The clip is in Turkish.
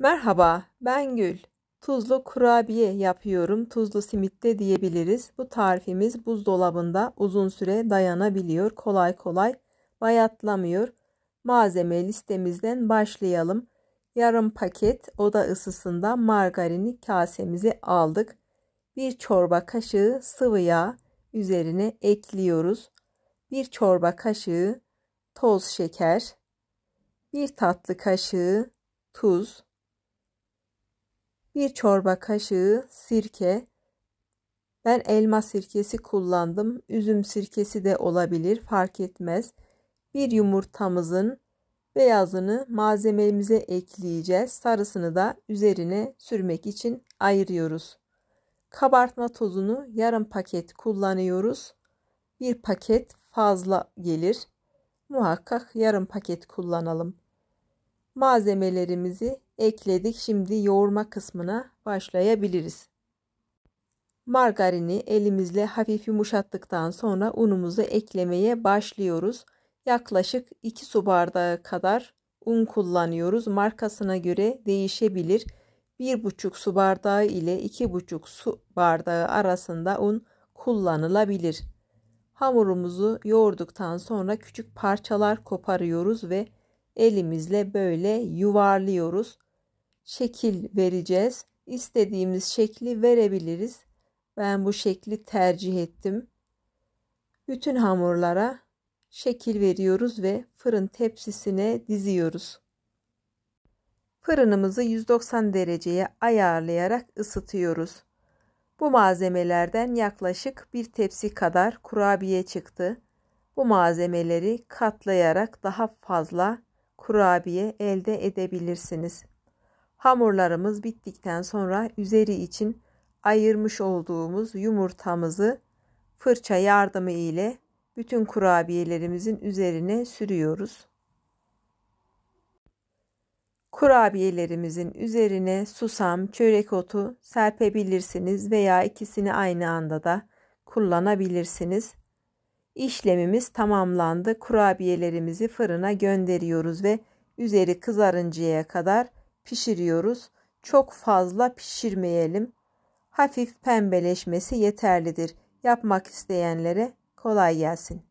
Merhaba, ben Gül. Tuzlu kurabiye yapıyorum, tuzlu simitte diyebiliriz. Bu tarifimiz buzdolabında uzun süre dayanabiliyor, kolay kolay bayatlamıyor. Malzeme listemizden başlayalım. Yarım paket oda ısısında margarini kasemize aldık. Bir çorba kaşığı sıvı yağ üzerine ekliyoruz. Bir çorba kaşığı toz şeker, bir tatlı kaşığı tuz, 1 çorba kaşığı sirke. Ben elma sirkesi kullandım. Üzüm sirkesi de olabilir, fark etmez. Bir yumurtamızın beyazını malzememize ekleyeceğiz. Sarısını da üzerine sürmek için ayırıyoruz. Kabartma tozunu yarım paket kullanıyoruz. Bir paket fazla gelir. Muhakkak yarım paket kullanalım. Malzemelerimizi ekledik. Şimdi yoğurma kısmına başlayabiliriz. Margarini elimizle hafif yumuşattıktan sonra unumuzu eklemeye başlıyoruz. Yaklaşık 2 su bardağı kadar un kullanıyoruz. Markasına göre değişebilir. 1,5 su bardağı ile 2,5 su bardağı arasında un kullanılabilir. Hamurumuzu yoğurduktan sonra küçük parçalar koparıyoruz ve elimizle böyle yuvarlıyoruz şekil vereceğiz. İstediğimiz şekli verebiliriz. Ben bu şekli tercih ettim. Bütün hamurlara şekil veriyoruz ve fırın tepsisine diziyoruz. Fırınımızı 190 dereceye ayarlayarak ısıtıyoruz. Bu malzemelerden yaklaşık bir tepsi kadar kurabiye çıktı. Bu malzemeleri katlayarak daha fazla kurabiye elde edebilirsiniz. Hamurlarımız bittikten sonra üzeri için ayırmış olduğumuz yumurtamızı fırça yardımı ile bütün kurabiyelerimizin üzerine sürüyoruz. Kurabiyelerimizin üzerine susam, çörek otu serpebilirsiniz veya ikisini aynı anda da kullanabilirsiniz. İşlemimiz tamamlandı. Kurabiyelerimizi fırına gönderiyoruz ve üzeri kızarıncaya kadar pişiriyoruz. Çok fazla pişirmeyelim. Hafif pembeleşmesi yeterlidir. Yapmak isteyenlere kolay gelsin.